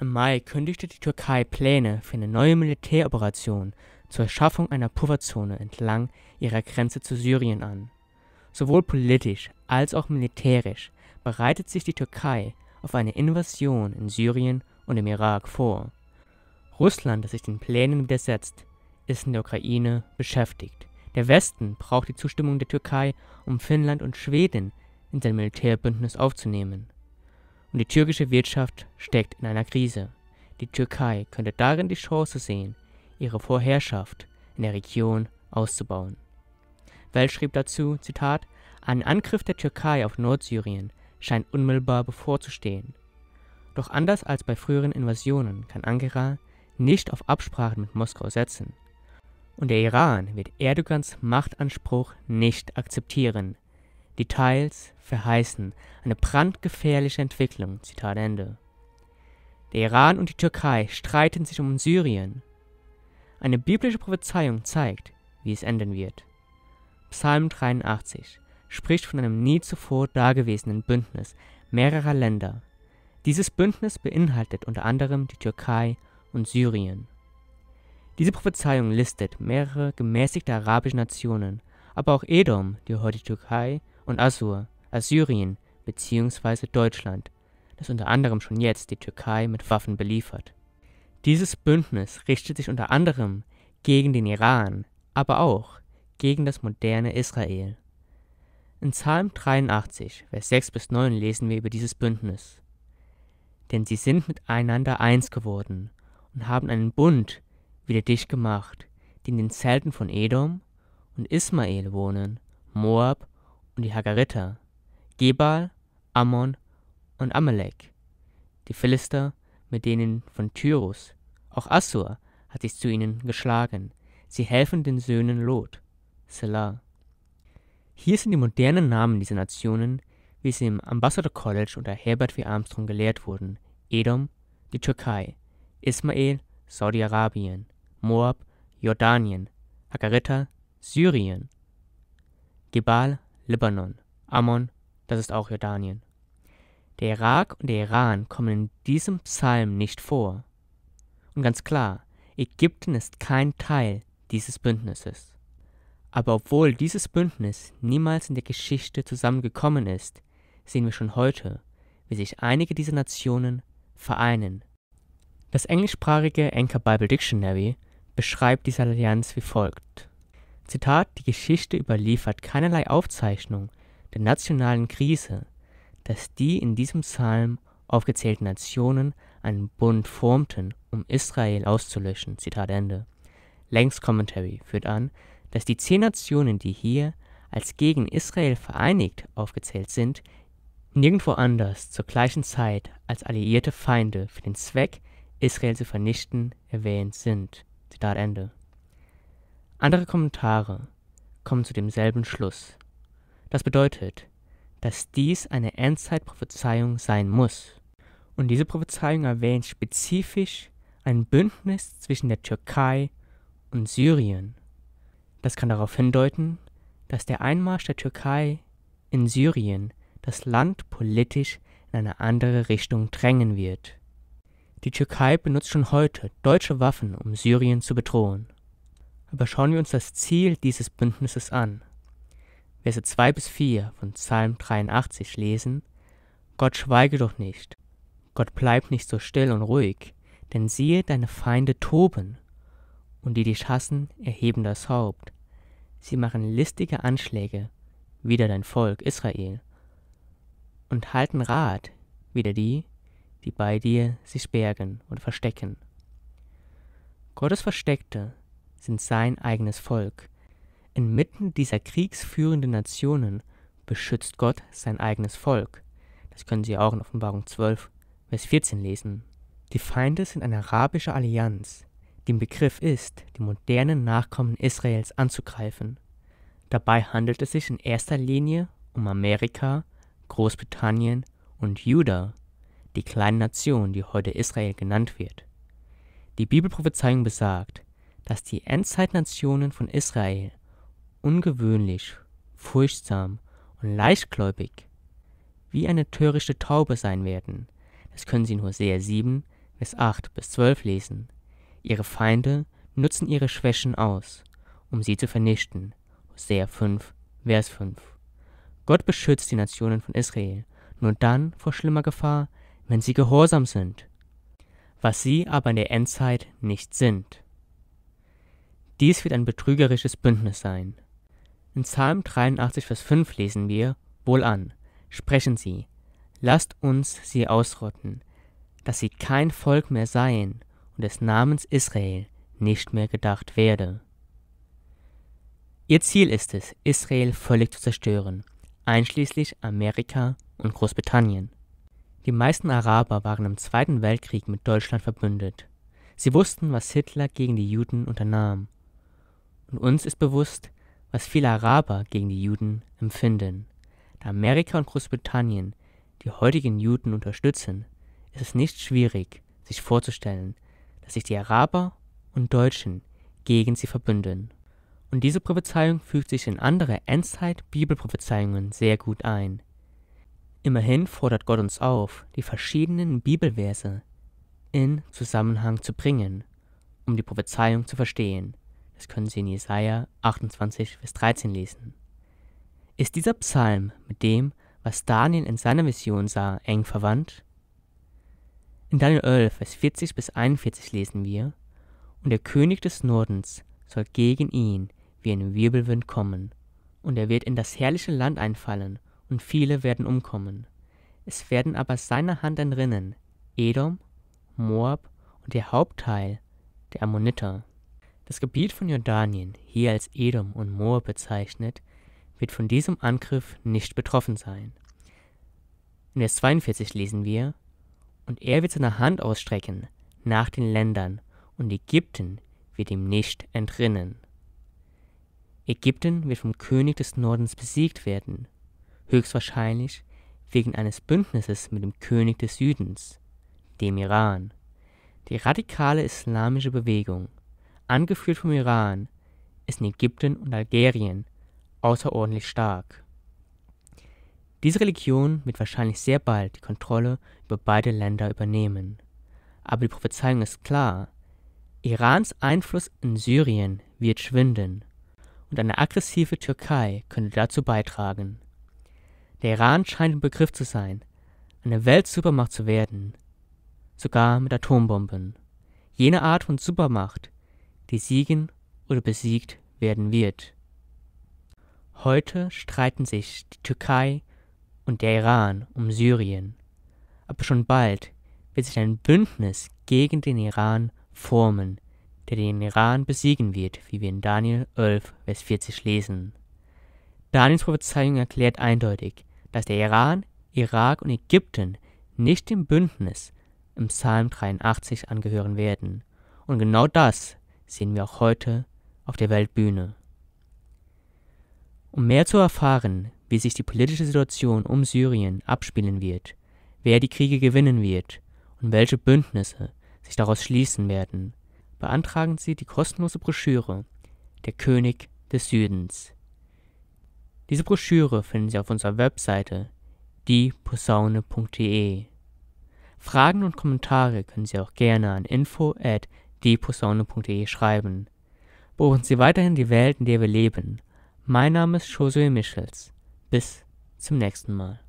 Im Mai kündigte die Türkei Pläne für eine neue Militäroperation zur Schaffung einer Pufferzone entlang ihrer Grenze zu Syrien an. Sowohl politisch als auch militärisch bereitet sich die Türkei auf eine Invasion in Syrien und im Irak vor. Russland, das sich den Plänen widersetzt, ist in der Ukraine beschäftigt. Der Westen braucht die Zustimmung der Türkei, um Finnland und Schweden in sein Militärbündnis aufzunehmen und die türkische Wirtschaft steckt in einer Krise. Die Türkei könnte darin die Chance sehen, ihre Vorherrschaft in der Region auszubauen. Welch schrieb dazu, Zitat, ein Angriff der Türkei auf Nordsyrien scheint unmittelbar bevorzustehen. Doch anders als bei früheren Invasionen kann Ankara nicht auf Absprachen mit Moskau setzen. Und der Iran wird Erdogans Machtanspruch nicht akzeptieren. Details verheißen eine brandgefährliche Entwicklung. Zitat Ende. Der Iran und die Türkei streiten sich um Syrien. Eine biblische Prophezeiung zeigt, wie es enden wird. Psalm 83 spricht von einem nie zuvor dagewesenen Bündnis mehrerer Länder. Dieses Bündnis beinhaltet unter anderem die Türkei und Syrien. Diese Prophezeiung listet mehrere gemäßigte arabische Nationen, aber auch Edom, die heute Türkei, und Assur, Assyrien, bzw. Deutschland, das unter anderem schon jetzt die Türkei mit Waffen beliefert. Dieses Bündnis richtet sich unter anderem gegen den Iran, aber auch gegen das moderne Israel. In Psalm 83, Vers 6 bis 9 lesen wir über dieses Bündnis. Denn sie sind miteinander eins geworden und haben einen Bund wieder dich gemacht, die in den Zelten von Edom und Ismael wohnen, Moab und die Hagariter, Gebal Ammon und Amalek. Die Philister mit denen von Tyrus, auch Assur hat sich zu ihnen geschlagen. Sie helfen den Söhnen Lot. Selah. Hier sind die modernen Namen dieser Nationen, wie sie im Ambassador College unter Herbert W. Armstrong gelehrt wurden. Edom, die Türkei, Ismael, Saudi-Arabien, Moab, Jordanien, Hakarita, Syrien, Gebal, Libanon, Ammon, das ist auch Jordanien. Der Irak und der Iran kommen in diesem Psalm nicht vor. Und ganz klar, Ägypten ist kein Teil dieses Bündnisses. Aber obwohl dieses Bündnis niemals in der Geschichte zusammengekommen ist, sehen wir schon heute, wie sich einige dieser Nationen vereinen. Das englischsprachige Anchor Bible Dictionary beschreibt diese Allianz wie folgt. Zitat, die Geschichte überliefert keinerlei Aufzeichnung der nationalen Krise, dass die in diesem Psalm aufgezählten Nationen einen Bund formten, um Israel auszulöschen. Zitat Ende. Langs Commentary führt an, dass die zehn Nationen, die hier als gegen Israel vereinigt aufgezählt sind, nirgendwo anders zur gleichen Zeit als alliierte Feinde für den Zweck, Israel zu vernichten, erwähnt sind. Zitat Ende. Andere Kommentare kommen zu demselben Schluss. Das bedeutet, dass dies eine Endzeitprophezeiung sein muss. Und diese Prophezeiung erwähnt spezifisch ein Bündnis zwischen der Türkei und Syrien. Das kann darauf hindeuten, dass der Einmarsch der Türkei in Syrien das Land politisch in eine andere Richtung drängen wird. Die Türkei benutzt schon heute deutsche Waffen, um Syrien zu bedrohen. Aber schauen wir uns das Ziel dieses Bündnisses an. Verse 2 bis 4 von Psalm 83 lesen, Gott schweige doch nicht, Gott bleib nicht so still und ruhig, denn siehe, deine Feinde toben, und die dich hassen, erheben das Haupt. Sie machen listige Anschläge wider dein Volk Israel und halten Rat wider die, die bei dir sich bergen und verstecken. Gottes Versteckte sind sein eigenes Volk, Inmitten dieser kriegführenden Nationen beschützt Gott sein eigenes Volk. Das können Sie auch in Offenbarung 12, Vers 14 lesen. Die Feinde sind eine arabische Allianz, die im Begriff ist, die modernen Nachkommen Israels anzugreifen. Dabei handelt es sich in erster Linie um Amerika, Großbritannien und Juda, die kleine Nation, die heute Israel genannt wird. Die Bibelprophezeiung besagt, dass die Endzeitnationen von Israel ungewöhnlich, furchtsam und leichtgläubig wie eine törichte Taube sein werden. Das können Sie nur sehr 7, bis 8 bis 12 lesen. Ihre Feinde nutzen ihre Schwächen aus, um sie zu vernichten. Hosea 5, Vers 5. Gott beschützt die Nationen von Israel nur dann vor schlimmer Gefahr, wenn sie gehorsam sind, was sie aber in der Endzeit nicht sind. Dies wird ein betrügerisches Bündnis sein. In Psalm 83, Vers 5 lesen wir, Wohlan, sprechen sie, lasst uns sie ausrotten, dass sie kein Volk mehr seien und des Namens Israel nicht mehr gedacht werde. Ihr Ziel ist es, Israel völlig zu zerstören, einschließlich Amerika und Großbritannien. Die meisten Araber waren im Zweiten Weltkrieg mit Deutschland verbündet. Sie wussten, was Hitler gegen die Juden unternahm. Und uns ist bewusst, was viele Araber gegen die Juden empfinden. Da Amerika und Großbritannien die heutigen Juden unterstützen, ist es nicht schwierig, sich vorzustellen, dass sich die Araber und Deutschen gegen sie verbünden. Und diese Prophezeiung fügt sich in andere Endzeit-Bibelprophezeiungen sehr gut ein. Immerhin fordert Gott uns auf, die verschiedenen Bibelverse in Zusammenhang zu bringen, um die Prophezeiung zu verstehen. Das können Sie in Jesaja 28, Vers 13 lesen. Ist dieser Psalm mit dem, was Daniel in seiner Vision sah, eng verwandt? In Daniel 11, Vers 40 bis 41 lesen wir, Und der König des Nordens soll gegen ihn wie ein Wirbelwind kommen, und er wird in das herrliche Land einfallen, und viele werden umkommen. Es werden aber seiner Hand entrinnen, Edom, Moab und der Hauptteil der Ammoniter. Das Gebiet von Jordanien, hier als Edom und Moor bezeichnet, wird von diesem Angriff nicht betroffen sein. In Vers 42 lesen wir, Und er wird seine Hand ausstrecken nach den Ländern, und Ägypten wird ihm nicht entrinnen. Ägypten wird vom König des Nordens besiegt werden, höchstwahrscheinlich wegen eines Bündnisses mit dem König des Südens, dem Iran. Die radikale islamische Bewegung angeführt vom Iran, ist in Ägypten und Algerien außerordentlich stark. Diese Religion wird wahrscheinlich sehr bald die Kontrolle über beide Länder übernehmen. Aber die Prophezeiung ist klar. Irans Einfluss in Syrien wird schwinden und eine aggressive Türkei könnte dazu beitragen. Der Iran scheint im Begriff zu sein, eine Weltsupermacht zu werden, sogar mit Atombomben. Jene Art von Supermacht, die siegen oder besiegt werden wird. Heute streiten sich die Türkei und der Iran um Syrien, aber schon bald wird sich ein Bündnis gegen den Iran formen, der den Iran besiegen wird, wie wir in Daniel 11, Vers 40 lesen. Daniels Prophezeiung erklärt eindeutig, dass der Iran, Irak und Ägypten nicht dem Bündnis im Psalm 83 angehören werden. Und genau das sehen wir auch heute auf der Weltbühne. Um mehr zu erfahren, wie sich die politische Situation um Syrien abspielen wird, wer die Kriege gewinnen wird und welche Bündnisse sich daraus schließen werden, beantragen Sie die kostenlose Broschüre Der König des Südens. Diese Broschüre finden Sie auf unserer Webseite dieposaune.de. Fragen und Kommentare können Sie auch gerne an info at dieposaune.de schreiben. Buchen Sie weiterhin die Welt, in der wir leben. Mein Name ist Josue Michels. Bis zum nächsten Mal.